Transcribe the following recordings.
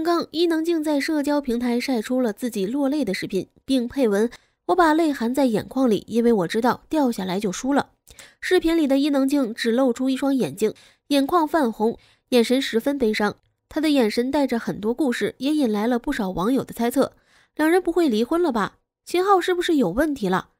刚刚伊能静在社交平台晒出了自己落泪的视频，并配文：“我把泪含在眼眶里，因为我知道掉下来就输了。”视频里的伊能静只露出一双眼睛，眼眶泛红，眼神十分悲伤。她的眼神带着很多故事，也引来了不少网友的猜测：两人不会离婚了吧？秦昊是不是有问题了？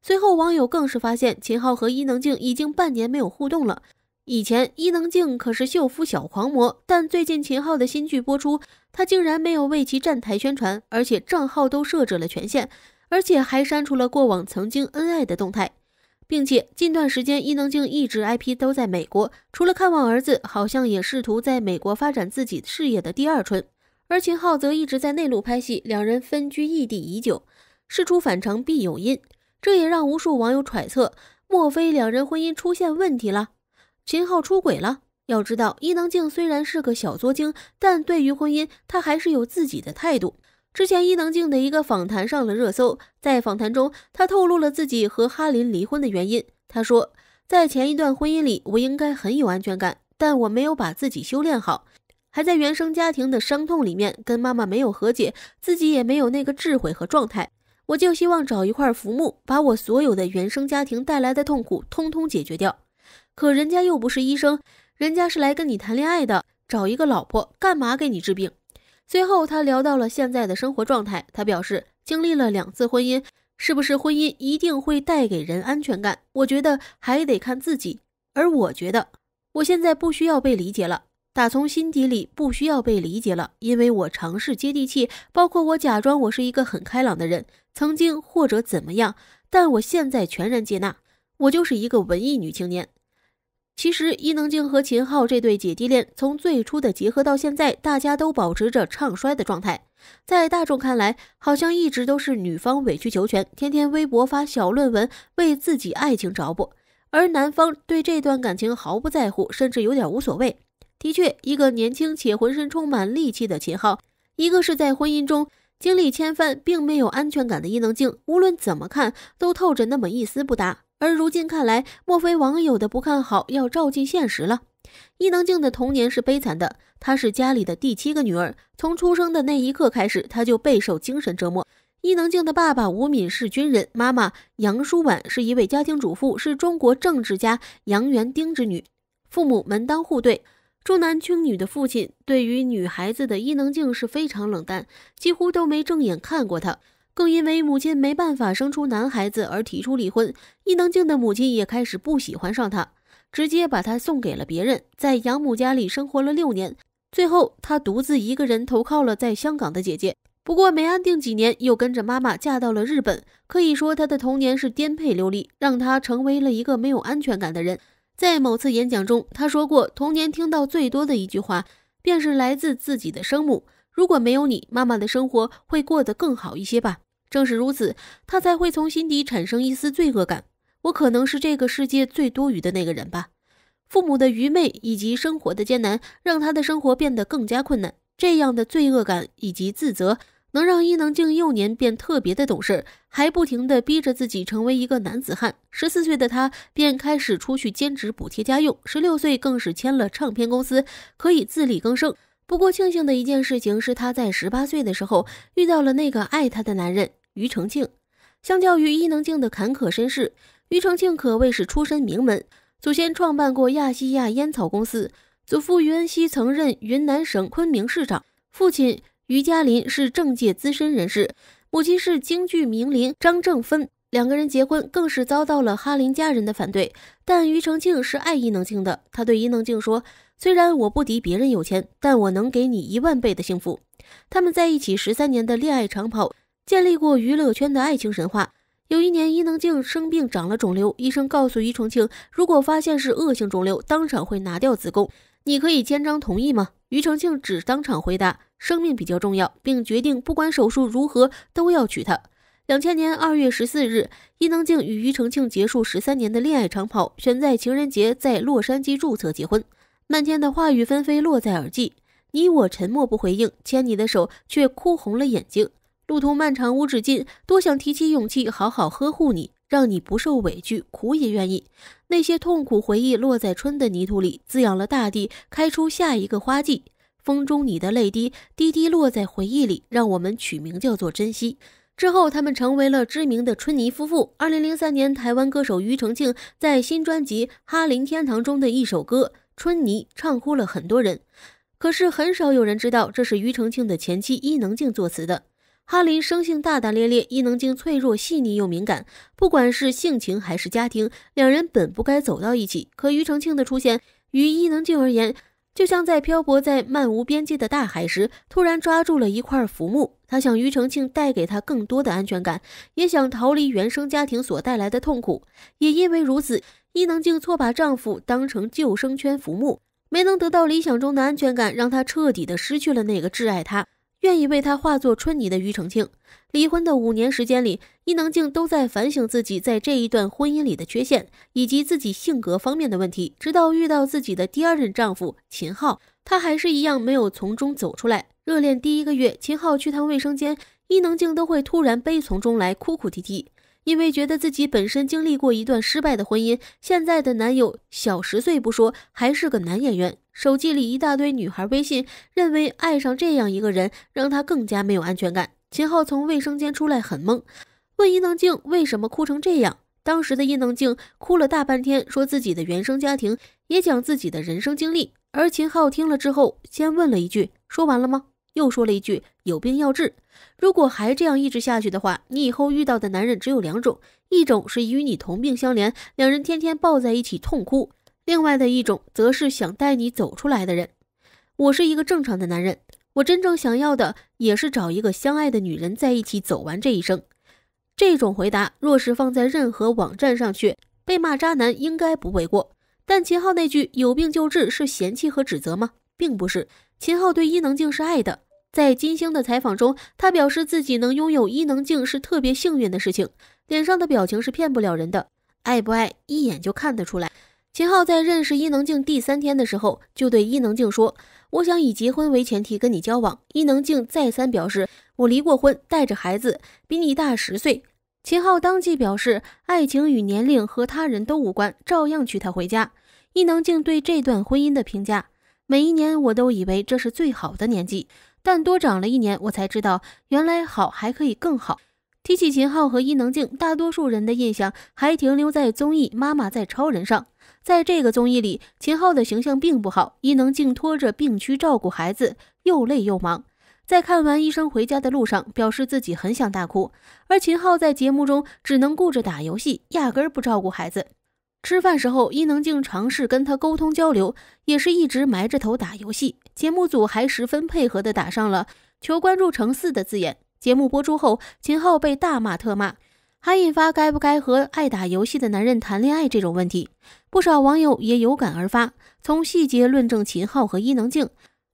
随后，网友更是发现秦昊和伊能静已经半年没有互动了。以前伊能静可是秀夫小狂魔，但最近秦昊的新剧播出，他竟然没有为其站台宣传，而且账号都设置了权限，而且还删除了过往曾经恩爱的动态，并且近段时间伊能静一直 I P 都在美国，除了看望儿子，好像也试图在美国发展自己事业的第二春，而秦昊则一直在内陆拍戏，两人分居异地已久，事出反常必有因，这也让无数网友揣测，莫非两人婚姻出现问题了？秦昊出轨了。要知道，伊能静虽然是个小作精，但对于婚姻，她还是有自己的态度。之前，伊能静的一个访谈上了热搜。在访谈中，她透露了自己和哈林离婚的原因。她说，在前一段婚姻里，我应该很有安全感，但我没有把自己修炼好，还在原生家庭的伤痛里面，跟妈妈没有和解，自己也没有那个智慧和状态。我就希望找一块浮木，把我所有的原生家庭带来的痛苦通通解决掉。可人家又不是医生，人家是来跟你谈恋爱的，找一个老婆干嘛给你治病？最后他聊到了现在的生活状态，他表示经历了两次婚姻，是不是婚姻一定会带给人安全感？我觉得还得看自己。而我觉得我现在不需要被理解了，打从心底里不需要被理解了，因为我尝试接地气，包括我假装我是一个很开朗的人，曾经或者怎么样，但我现在全然接纳，我就是一个文艺女青年。其实，伊能静和秦昊这对姐弟恋，从最初的结合到现在，大家都保持着唱衰的状态。在大众看来，好像一直都是女方委曲求全，天天微博发小论文为自己爱情着不，而男方对这段感情毫不在乎，甚至有点无所谓。的确，一个年轻且浑身充满戾气的秦昊，一个是在婚姻中经历千帆并没有安全感的伊能静，无论怎么看，都透着那么一丝不搭。而如今看来，莫非网友的不看好要照进现实了？伊能静的童年是悲惨的，她是家里的第七个女儿，从出生的那一刻开始，她就备受精神折磨。伊能静的爸爸吴敏是军人，妈妈杨淑婉是一位家庭主妇，是中国政治家杨元丁之女，父母门当户对。重男轻女的父亲对于女孩子的伊能静是非常冷淡，几乎都没正眼看过她。更因为母亲没办法生出男孩子而提出离婚，伊能静的母亲也开始不喜欢上他，直接把他送给了别人，在养母家里生活了六年，最后他独自一个人投靠了在香港的姐姐。不过没安定几年，又跟着妈妈嫁到了日本。可以说他的童年是颠沛流离，让他成为了一个没有安全感的人。在某次演讲中，他说过童年听到最多的一句话，便是来自自己的生母：“如果没有你，妈妈的生活会过得更好一些吧。”正是如此，他才会从心底产生一丝罪恶感。我可能是这个世界最多余的那个人吧？父母的愚昧以及生活的艰难，让他的生活变得更加困难。这样的罪恶感以及自责，能让伊能静幼年便特别的懂事，还不停地逼着自己成为一个男子汉。十四岁的他便开始出去兼职补贴家用，十六岁更是签了唱片公司，可以自力更生。不过庆幸的一件事情是，他在十八岁的时候遇到了那个爱他的男人于承庆。相较于伊能静的坎坷身世，于承庆可谓是出身名门，祖先创办过亚细亚烟草公司，祖父于恩熙曾任云南省昆明市长，父亲于嘉林是政界资深人士，母亲是京剧名伶张正芬。两个人结婚更是遭到了哈林家人的反对，但庾澄庆是爱伊能静的，他对伊能静说：“虽然我不敌别人有钱，但我能给你一万倍的幸福。”他们在一起十三年的恋爱长跑，建立过娱乐圈的爱情神话。有一年，伊能静生病长了肿瘤，医生告诉庾澄庆，如果发现是恶性肿瘤，当场会拿掉子宫，你可以签章同意吗？”庾澄庆只当场回答：“生命比较重要，并决定不管手术如何，都要娶她。”两千年二月十四日，伊能静与庾澄庆结束十三年的恋爱长跑，选在情人节在洛杉矶注册结婚。漫天的话语纷飞，落在耳际。你我沉默不回应，牵你的手却哭红了眼睛。路途漫长无止尽，多想提起勇气好好呵护你，让你不受委屈，苦也愿意。那些痛苦回忆落在春的泥土里，滋养了大地，开出下一个花季。风中你的泪滴，滴滴落在回忆里，让我们取名叫做珍惜。之后，他们成为了知名的春泥夫妇。二零零三年，台湾歌手庾澄庆在新专辑《哈林天堂》中的一首歌《春泥》唱哭了很多人。可是，很少有人知道这是庾澄庆的前妻伊能静作词的。哈林生性大大咧咧，伊能静脆弱细腻又敏感，不管是性情还是家庭，两人本不该走到一起。可庾澄庆的出现，于伊能静而言。就像在漂泊在漫无边际的大海时，突然抓住了一块浮木。他想，庾澄庆带给他更多的安全感，也想逃离原生家庭所带来的痛苦。也因为如此，伊能静错把丈夫当成救生圈浮木，没能得到理想中的安全感，让他彻底的失去了那个挚爱他。愿意为他化作春泥的庾澄庆，离婚的五年时间里，伊能静都在反省自己在这一段婚姻里的缺陷，以及自己性格方面的问题。直到遇到自己的第二任丈夫秦昊，她还是一样没有从中走出来。热恋第一个月，秦昊去趟卫生间，伊能静都会突然悲从中来，哭哭啼啼。因为觉得自己本身经历过一段失败的婚姻，现在的男友小十岁不说，还是个男演员，手机里一大堆女孩微信，认为爱上这样一个人，让他更加没有安全感。秦昊从卫生间出来很懵，问伊能静为什么哭成这样。当时的伊能静哭了大半天，说自己的原生家庭，也讲自己的人生经历。而秦昊听了之后，先问了一句：“说完了吗？”又说了一句：“有病要治，如果还这样一直下去的话，你以后遇到的男人只有两种，一种是与你同病相怜，两人天天抱在一起痛哭；另外的一种则是想带你走出来的人。我是一个正常的男人，我真正想要的也是找一个相爱的女人在一起走完这一生。这种回答若是放在任何网站上去，被骂渣男应该不为过。但秦昊那句‘有病就治’是嫌弃和指责吗？并不是，秦昊对伊能静是爱的。”在金星的采访中，他表示自己能拥有伊能静是特别幸运的事情，脸上的表情是骗不了人的，爱不爱一眼就看得出来。秦昊在认识伊能静第三天的时候，就对伊能静说：“我想以结婚为前提跟你交往。”伊能静再三表示：“我离过婚，带着孩子，比你大十岁。”秦昊当即表示：“爱情与年龄和他人都无关，照样娶她回家。”伊能静对这段婚姻的评价：“每一年我都以为这是最好的年纪。”但多长了一年，我才知道原来好还可以更好。提起秦昊和伊能静，大多数人的印象还停留在综艺《妈妈在超人》上。在这个综艺里，秦昊的形象并不好，伊能静拖着病躯照顾孩子，又累又忙。在看完医生回家的路上，表示自己很想大哭。而秦昊在节目中只能顾着打游戏，压根儿不照顾孩子。吃饭时候，伊能静尝试跟他沟通交流，也是一直埋着头打游戏。节目组还十分配合的打上了“求关注乘四”的字眼。节目播出后，秦昊被大骂特骂，还引发该不该和爱打游戏的男人谈恋爱这种问题。不少网友也有感而发，从细节论证秦昊和伊能静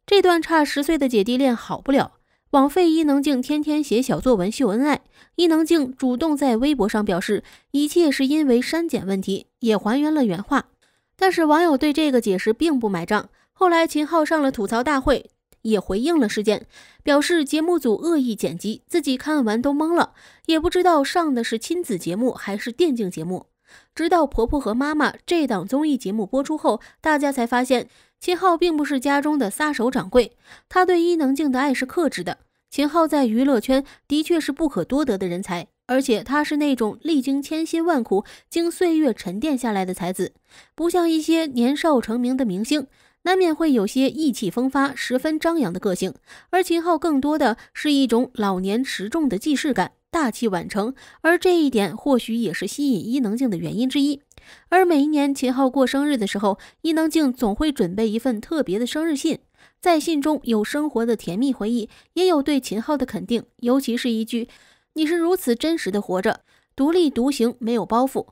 这段差十岁的姐弟恋好不了。枉费伊能静天天写小作文秀恩爱，伊能静主动在微博上表示一切是因为删减问题。也还原了原话，但是网友对这个解释并不买账。后来秦昊上了吐槽大会，也回应了事件，表示节目组恶意剪辑，自己看完都懵了，也不知道上的是亲子节目还是电竞节目。直到《婆婆和妈妈》这档综艺节目播出后，大家才发现秦昊并不是家中的撒手掌柜，他对伊能静的爱是克制的。秦昊在娱乐圈的确是不可多得的人才，而且他是那种历经千辛万苦、经岁月沉淀下来的才子，不像一些年少成名的明星，难免会有些意气风发、十分张扬的个性。而秦昊更多的是一种老年持重的既视感，大器晚成，而这一点或许也是吸引伊能静的原因之一。而每一年秦昊过生日的时候，伊能静总会准备一份特别的生日信。在信中有生活的甜蜜回忆，也有对秦昊的肯定，尤其是一句“你是如此真实的活着，独立独行，没有包袱”，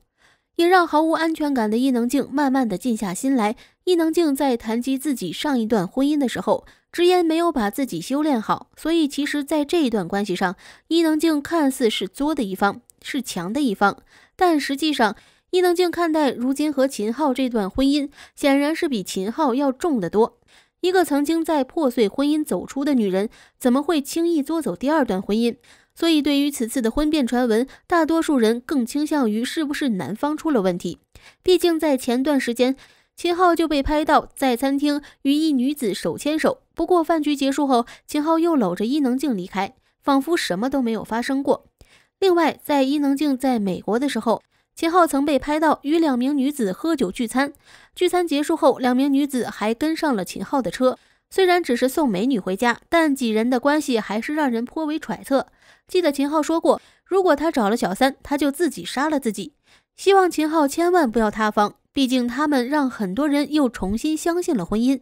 也让毫无安全感的伊能静慢慢的静下心来。伊能静在谈及自己上一段婚姻的时候，直言没有把自己修炼好，所以其实，在这一段关系上，伊能静看似是作的一方，是强的一方，但实际上，伊能静看待如今和秦昊这段婚姻，显然是比秦昊要重得多。一个曾经在破碎婚姻走出的女人，怎么会轻易作走第二段婚姻？所以，对于此次的婚变传闻，大多数人更倾向于是不是男方出了问题。毕竟，在前段时间，秦昊就被拍到在餐厅与一女子手牵手。不过，饭局结束后，秦昊又搂着伊能静离开，仿佛什么都没有发生过。另外，在伊能静在美国的时候，秦昊曾被拍到与两名女子喝酒聚餐，聚餐结束后，两名女子还跟上了秦昊的车。虽然只是送美女回家，但几人的关系还是让人颇为揣测。记得秦昊说过，如果他找了小三，他就自己杀了自己。希望秦昊千万不要塌方，毕竟他们让很多人又重新相信了婚姻。